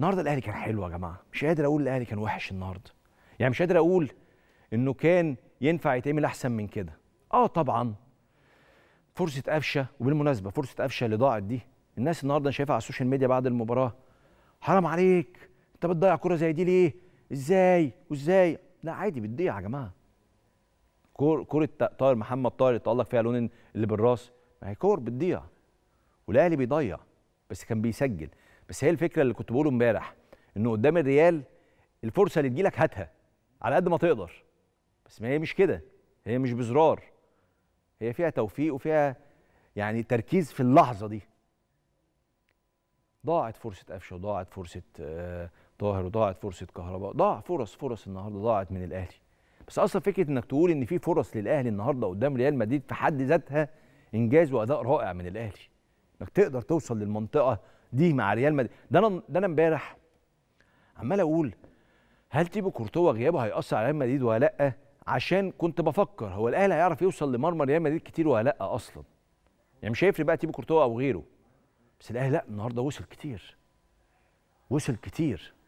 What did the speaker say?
النهارده الاهلي كان حلو يا جماعه مش قادر اقول الاهلي كان وحش النهارده يعني مش قادر اقول انه كان ينفع يتعمل احسن من كده اه طبعا فرصه قفشه وبالمناسبه فرصه قفشه اللي ضاعت دي الناس النهارده انا شايفها على السوشيال ميديا بعد المباراه حرام عليك انت بتضيع كره زي دي ليه ازاي وازاي لا عادي بتضيع يا جماعه كره طاهر محمد طاهر اللي طلق فيها لونين اللي بالراس ما هي كور بتضيع والاهلي بيضيع بس كان بيسجل بس هي الفكره اللي كنت بقوله امبارح انه قدام الريال الفرصه اللي تجيلك هاتها على قد ما تقدر بس ما هي مش كده هي مش بزرار هي فيها توفيق وفيها يعني تركيز في اللحظه دي ضاعت فرصه قفشه وضاعت فرصه آه، طاهر وضاعت فرصه كهرباء ضاع فرص فرص النهارده ضاعت من الاهلي بس اصلا فكره انك تقول ان في فرص للاهلي النهارده قدام ريال مدريد في حد ذاتها انجاز واداء رائع من الاهلي انك تقدر توصل للمنطقه دي مع ريال مدريد ده انا ده انا امبارح عمال اقول هل تيبو كورتوا غيابه هيأثر على ريال مدريد ولا لا عشان كنت بفكر هو الاهلي هيعرف يوصل لمرمى ريال مدريد كتير ولا لا اصلا يعني مش هيفرق بقى تيبو كورتوا او غيره بس الاهلي لا النهارده وصل كتير وصل كتير